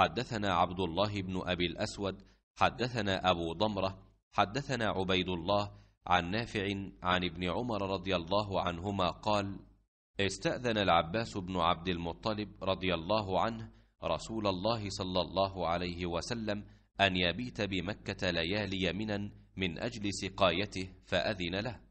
حدثنا عبد الله بن ابي الاسود حدثنا ابو ضمره حدثنا عبيد الله عن نافع عن ابن عمر رضي الله عنهما قال استاذن العباس بن عبد المطلب رضي الله عنه رسول الله صلى الله عليه وسلم ان يبيت بمكه ليالي منا من اجل سقايته فاذن له